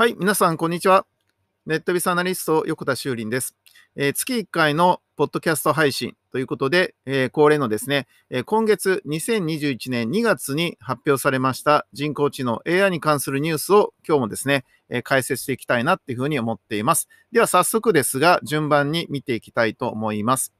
はい、皆さん、こんにちは。ネットビスアナリスト、横田修林です、えー、月1回のポッドキャスト配信ということで、えー、恒例のですね、えー、今月2021年2月に発表されました人工知能 AI に関するニュースを今日もですね、え解説していきたいなっていうふうに思っています。では早速ですが、順番に見ていきたいと思います。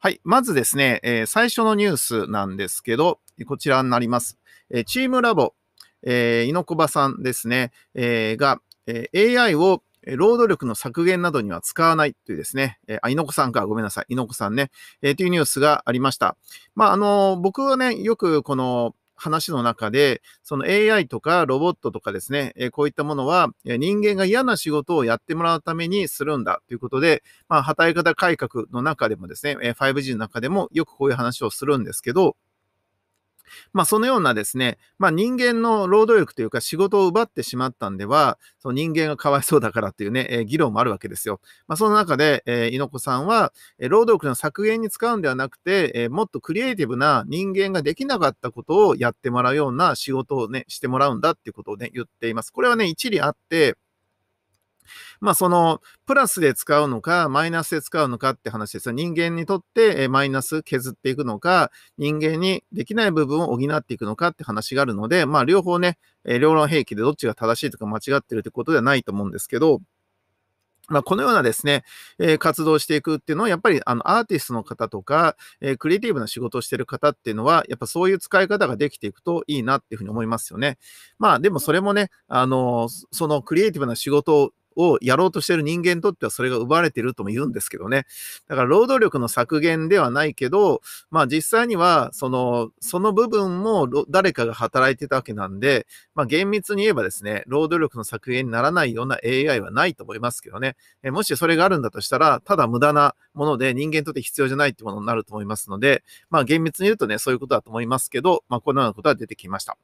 はい、まずですね、え最初のニュースなんですけど、こちらになります。えチームラボえ猪子場さんですね、えー、が、えー、AI を労働力の削減などには使わないというですね、えー、あ、猪子さんか、ごめんなさい、猪子さんね、えー、というニュースがありました。まあ、あの、僕はね、よくこの、話の中で、その AI とかロボットとかですね、えこういったものは人間が嫌な仕事をやってもらうためにするんだということで、まあ、働き方改革の中でもですね、5G の中でもよくこういう話をするんですけど、まあ、そのようなですね、まあ、人間の労働力というか仕事を奪ってしまったんでは、その人間がかわいそうだからというね、えー、議論もあるわけですよ。まあ、その中で、えー、猪子さんは、え労働力の削減に使うんではなくて、えー、もっとクリエイティブな人間ができなかったことをやってもらうような仕事をね、してもらうんだっていうことをね、言っています。これはね、一理あって、まあその、プラスで使うのか、マイナスで使うのかって話ですよ。人間にとってマイナス削っていくのか、人間にできない部分を補っていくのかって話があるので、まあ両方ね、両論兵器でどっちが正しいとか間違ってるってことではないと思うんですけど、まあ、このようなですね、えー、活動していくっていうのは、やっぱりあのアーティストの方とか、えー、クリエイティブな仕事をしてる方っていうのは、やっぱそういう使い方ができていくといいなっていうふうに思いますよね。まあでもそれもね、あのー、そのクリエイティブな仕事ををやろうとしてる人間にとってはそれが奪われてるとも言うんですけどね。だから労働力の削減ではないけど、まあ実際にはその、その部分も誰かが働いてたわけなんで、まあ厳密に言えばですね、労働力の削減にならないような AI はないと思いますけどね。えもしそれがあるんだとしたら、ただ無駄なもので人間にとって必要じゃないってものになると思いますので、まあ厳密に言うとね、そういうことだと思いますけど、まあこのようなことは出てきました。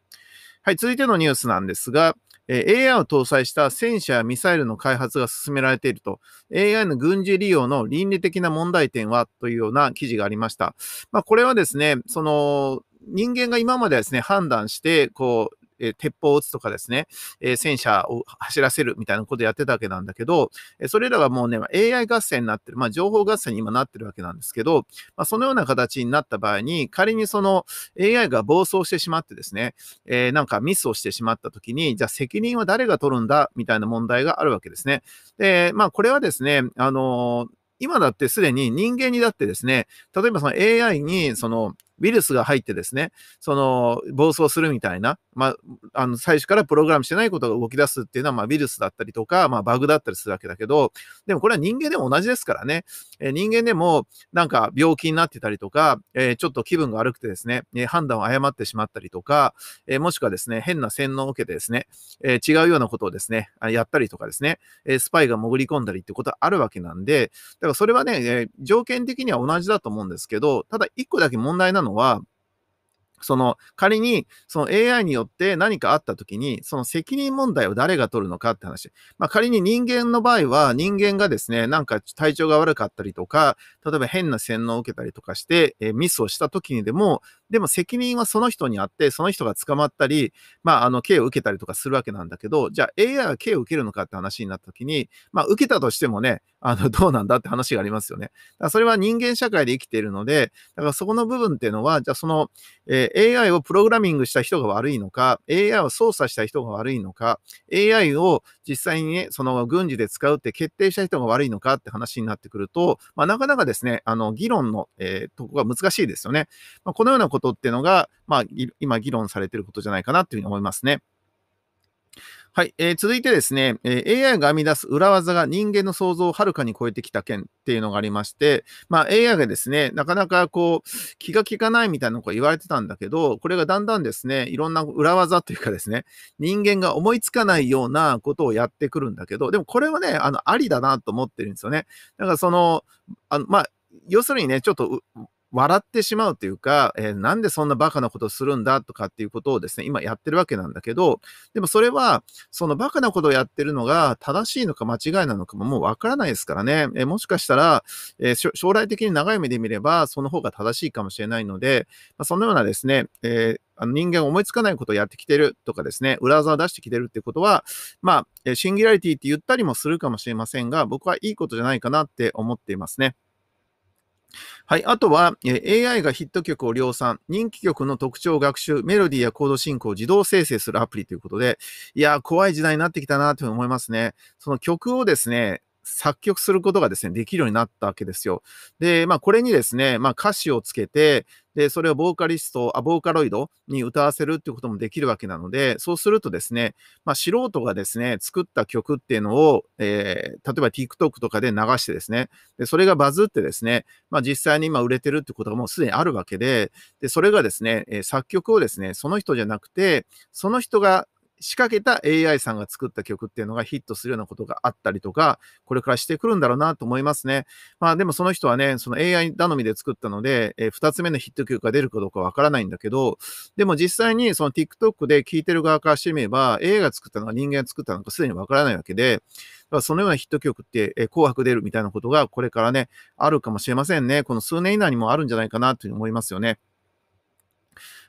はい、続いてのニュースなんですが、AI を搭載した戦車やミサイルの開発が進められていると、AI の軍事利用の倫理的な問題点はというような記事がありました。まあ、これはですね、その人間が今までですね、判断して、こう、え鉄砲を撃つとかですね、え戦車を走らせるみたいなことやってたわけなんだけど、えそれらがもうね、AI 合戦になってる、まあ、情報合戦に今なってるわけなんですけど、まあ、そのような形になった場合に、仮にその AI が暴走してしまってですね、えー、なんかミスをしてしまった時に、じゃあ責任は誰が取るんだみたいな問題があるわけですね。で、まあ、これはですね、あのー、今だってすでに人間にだってですね、例えばその AI にそのウイルスが入ってですね、その、暴走するみたいな、まあ、あの、最初からプログラムしてないことが動き出すっていうのは、まあ、ウイルスだったりとか、まあ、バグだったりするわけだけど、でもこれは人間でも同じですからね、え人間でも、なんか病気になってたりとか、えちょっと気分が悪くてですね、え判断を誤ってしまったりとか、えもしくはですね、変な洗脳を受けてですね、え違うようなことをですね、やったりとかですね、えスパイが潜り込んだりってことはあるわけなんで、だからそれはね、え条件的には同じだと思うんですけど、ただ一個だけ問題なののは、その仮にその AI によって何かあった時に、その責任問題を誰が取るのかって話。まあ、仮に人間の場合は、人間がですね、なんか体調が悪かったりとか、例えば変な洗脳を受けたりとかして、えミスをした時にでも、でも責任はその人にあって、その人が捕まったり、まあ、あの、刑を受けたりとかするわけなんだけど、じゃあ AI が刑を受けるのかって話になった時に、まあ、受けたとしてもね、あの、どうなんだって話がありますよね。だからそれは人間社会で生きているので、だからそこの部分っていうのは、じゃあその、えー、AI をプログラミングした人が悪いのか、AI を操作した人が悪いのか、AI を実際にね、その軍事で使うって決定した人が悪いのかって話になってくると、まあ、なかなかですね、あの、議論の、えー、とこが難しいですよね。まあ、このようなことっていうのが、まあ、今議論されていることじゃないかなというふうに思いますね。はい、えー、続いてですね、えー、AI が編み出す裏技が人間の想像をはるかに超えてきた件っていうのがありまして、まあ、AI がですね、なかなかこう気が利かないみたいなこと言われてたんだけど、これがだんだんですね、いろんな裏技というかですね、人間が思いつかないようなことをやってくるんだけど、でもこれはね、あのありだなと思ってるんですよね。だからその、あのまあ要するにね、ちょっと笑ってしまうというか、えー、なんでそんなバカなことするんだとかっていうことをですね、今やってるわけなんだけど、でもそれは、そのバカなことをやってるのが正しいのか間違いなのかももうわからないですからね、えー、もしかしたら、えー、将来的に長い目で見れば、その方が正しいかもしれないので、まあ、そのようなですね、えあの人間思いつかないことをやってきてるとかですね、裏技を出してきてるってことは、まあ、シンギュラリティって言ったりもするかもしれませんが、僕はいいことじゃないかなって思っていますね。はい。あとは、AI がヒット曲を量産、人気曲の特徴学習、メロディーやコード進行を自動生成するアプリということで、いや、怖い時代になってきたなと思いますね。その曲をですね、作曲することがですね、できるようになったわけですよ。で、まあ、これにですね、まあ、歌詞をつけて、で、それをボーカリスト、あ、ボーカロイドに歌わせるっていうこともできるわけなので、そうするとですね、まあ、素人がですね、作った曲っていうのを、えー、例えば TikTok とかで流してですね、で、それがバズってですね、まあ、実際に今売れてるってことがもうすでにあるわけで、で、それがですね、作曲をですね、その人じゃなくて、その人が仕掛けた AI さんが作った曲っていうのがヒットするようなことがあったりとか、これからしてくるんだろうなと思いますね。まあでもその人はね、その AI 頼みで作ったので、えー、2つ目のヒット曲が出るかどうかわからないんだけど、でも実際にその TikTok で聴いてる側からしてみれば、AI が作ったのか人間が作ったのかすでにわからないわけで、そのようなヒット曲って、えー、紅白出るみたいなことがこれからね、あるかもしれませんね。この数年以内にもあるんじゃないかなというふうに思いますよね。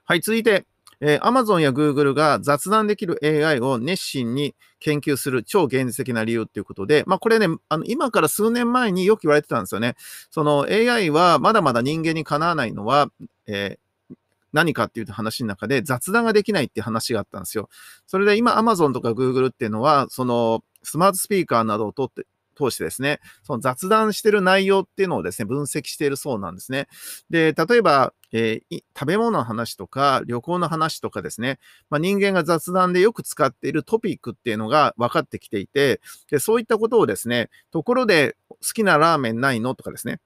はい、続いて、えー、Amazon や Google が雑談できる AI を熱心に研究する超現実的な理由っていうことで、まあ、これね、あの今から数年前によく言われてたんですよね。その AI はまだまだ人間にかなわないのは、えー、何かっていう話の中で雑談ができないって話があったんですよ。それで今 Amazon とか Google っていうのは、そのスマートスピーカーなどを取って通してですね、その雑談してる内容っていうのをですね、分析しているそうなんですね。で、例えば、えー、食べ物の話とか旅行の話とかですね、まあ、人間が雑談でよく使っているトピックっていうのが分かってきていてで、そういったことをですね、ところで好きなラーメンないのとかですね、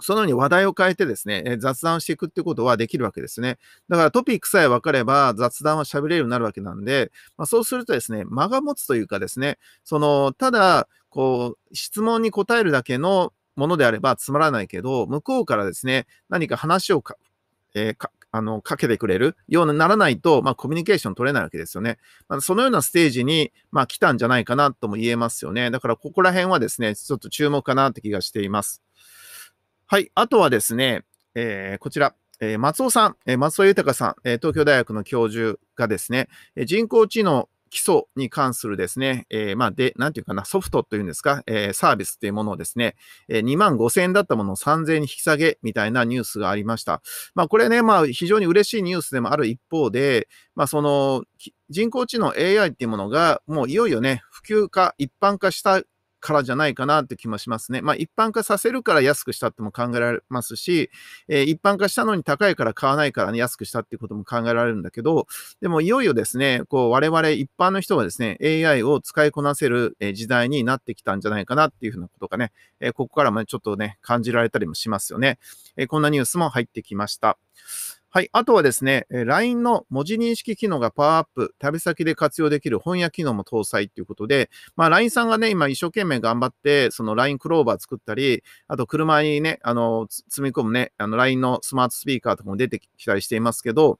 そのように話題を変えてですね、雑談していくってことはできるわけですね。だからトピックさえ分かれば雑談は喋れるようになるわけなんで、まあ、そうするとですね、間が持つというかですね、その、ただ、こう、質問に答えるだけのものであればつまらないけど、向こうからですね、何か話をか、えー、かあのかけてくれるようにならないと、まあ、コミュニケーション取れないわけですよね。まあ、そのようなステージに、まあ、来たんじゃないかなとも言えますよね。だからここら辺はですね、ちょっと注目かなって気がしています。はい。あとはですね、えー、こちら。え松尾さん、え松尾豊さん、え東京大学の教授がですね、え人工知能基礎に関するですね、えー、まあ、で、なんていうかな、ソフトというんですか、えー、サービスというものをですね、えー、2万5000円だったものを3000円に引き下げみたいなニュースがありました。まあ、これね、まあ、非常に嬉しいニュースでもある一方で、まあ、その、人工知能 AI っていうものが、もういよいよね、普及化、一般化したからじゃないかなって気もしますね。まあ、一般化させるから安くしたっても考えられますし、えー、一般化したのに高いから買わないから、ね、安くしたっていうことも考えられるんだけど、でもいよいよですね、こう我々一般の人がですね、AI を使いこなせる時代になってきたんじゃないかなっていうふうなことがね、えー、ここからもちょっとね、感じられたりもしますよね。えー、こんなニュースも入ってきました。はい。あとはですね、LINE の文字認識機能がパワーアップ、旅先で活用できる翻訳機能も搭載ということで、まあ LINE さんがね、今一生懸命頑張って、その LINE クローバー作ったり、あと車にね、あの、積み込むね、あの LINE のスマートスピーカーとかも出てきたりしていますけど、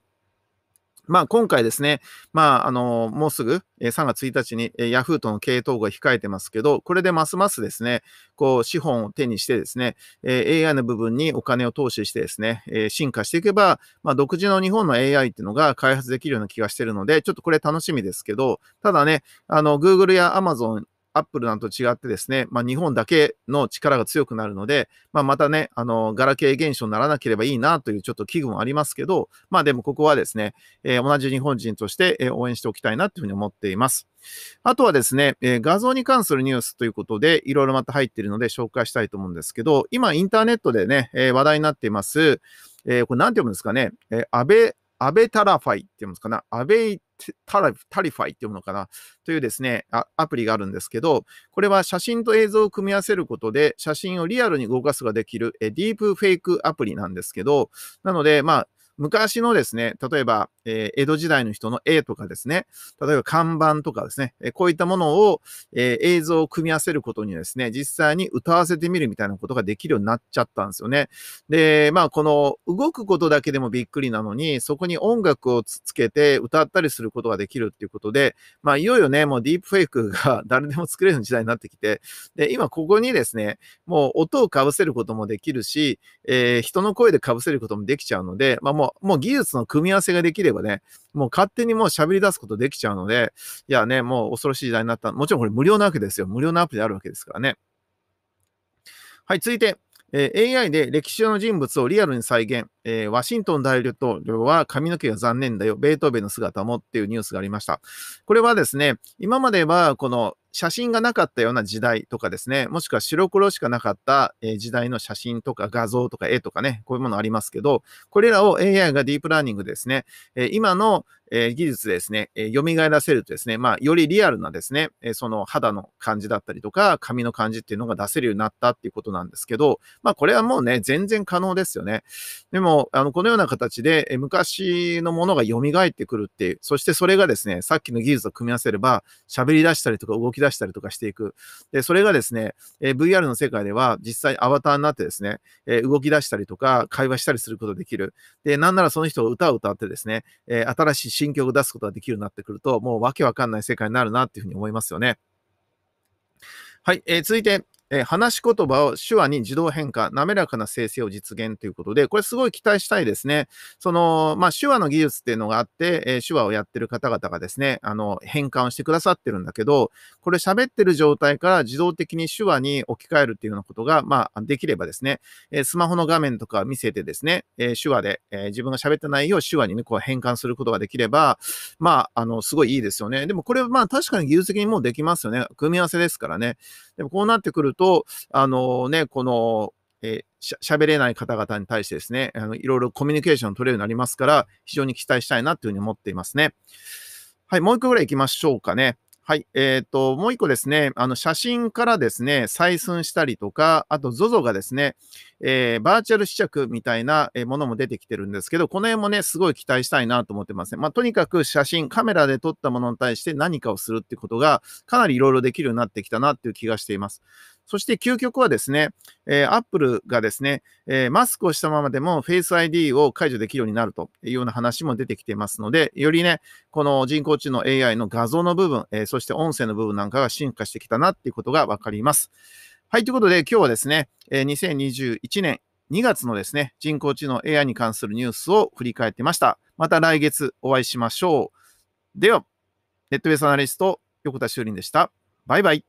まあ、今回ですね、まあ、あの、もうすぐ3月1日に Yahoo との経営統合が控えてますけど、これでますますですね、こう、資本を手にしてですね、AI の部分にお金を投資してですね、進化していけば、まあ、独自の日本の AI っていうのが開発できるような気がしてるので、ちょっとこれ楽しみですけど、ただね、あの、Google や Amazon アップルなんと違ってですね、まあ、日本だけの力が強くなるので、まあ、またね、あの、ガラケー現象にならなければいいなというちょっと危惧もありますけど、まあでもここはですね、えー、同じ日本人として、え応援しておきたいなというふうに思っています。あとはですね、えー、画像に関するニュースということで、いろいろまた入っているので紹介したいと思うんですけど、今インターネットでね、え話題になっています、えこれ何て読むんですかね、え安倍アベタラファイって読うんですかな、アベタラタリファイって読うのかな、というですねアプリがあるんですけど、これは写真と映像を組み合わせることで、写真をリアルに動かすができるえディープフェイクアプリなんですけど、なので、まあ、昔のですね、例えば、えー、江戸時代の人の絵とかですね、例えば看板とかですね、えこういったものを、えー、映像を組み合わせることにですね、実際に歌わせてみるみたいなことができるようになっちゃったんですよね。で、まあ、この動くことだけでもびっくりなのに、そこに音楽をつつけて歌ったりすることができるっていうことで、まあ、いよいよね、もうディープフェイクが誰でも作れる時代になってきて、で、今ここにですね、もう音をかぶせることもできるし、えー、人の声でかぶせることもできちゃうので、まあ、もうもう、技術の組み合わせができればね、もう勝手にもう喋り出すことできちゃうので、いやね、もう恐ろしい時代になった。もちろんこれ無料なわけですよ。無料のアプリであるわけですからね。はい、続いて、えー、AI で歴史上の人物をリアルに再現、えー、ワシントン大統領は髪の毛が残念だよ、ベートーベンの姿もっていうニュースがありました。これはですね、今まではこの写真がなかったような時代とかですね、もしくは白黒しかなかった時代の写真とか画像とか絵とかね、こういうものありますけど、これらを AI がディープラーニングですね、今のえー、技術ですね、えー、蘇らせるとですね、まあ、よりリアルなですね、えー、その肌の感じだったりとか、髪の感じっていうのが出せるようになったっていうことなんですけど、まあ、これはもうね、全然可能ですよね。でも、あの、このような形で、え昔のものが蘇ってくるっていう、そしてそれがですね、さっきの技術を組み合わせれば、喋り出したりとか動き出したりとかしていく。で、それがですね、え VR の世界では実際アバターになってですね、え動き出したりとか、会話したりすることができる。で、なんならその人を歌を歌ってですね、え新しい新曲出すことができるようになってくると、もうわけわかんない世界になるなっていうふうに思いますよね。はい、えー、続いて、えー、話し言葉を手話に自動変化、滑らかな生成を実現ということで、これすごい期待したいですね。その、まあ、手話の技術っていうのがあって、えー、手話をやってる方々がですね、あの、変換をしてくださってるんだけど、これ喋ってる状態から自動的に手話に置き換えるっていうようなことが、まあ、できればですね、えー、スマホの画面とか見せてですね、え手話で、え自分が喋った内容を手話にね、こう変換することができれば、まあ、あの、すごいいいですよね。でもこれまあ確かに技術的にもうできますよね。組み合わせですからね。でもこうなってくると、あのね、この、えー、しゃべれない方々に対してですね、あのいろいろコミュニケーションを取れるようになりますから、非常に期待したいなというふうに思っていますね。はい、もう一個ぐらい行きましょうかね。はい。えっ、ー、と、もう一個ですね、あの、写真からですね、採寸したりとか、あと ZOZO がですね、えー、バーチャル試着みたいなものも出てきてるんですけど、この辺もね、すごい期待したいなと思ってますね。まあ、とにかく写真、カメラで撮ったものに対して何かをするってことが、かなりいろいろできるようになってきたなっていう気がしています。そして究極はですね、えー、Apple がですね、えー、マスクをしたままでも Face ID を解除できるようになるというような話も出てきてますので、よりね、この人工知能 AI の画像の部分、えー、そして音声の部分なんかが進化してきたなっていうことがわかります。はい、ということで今日はですね、え2021年2月のですね、人工知能 AI に関するニュースを振り返ってました。また来月お会いしましょう。では、ネットベースアナリスト、横田修林でした。バイバイ。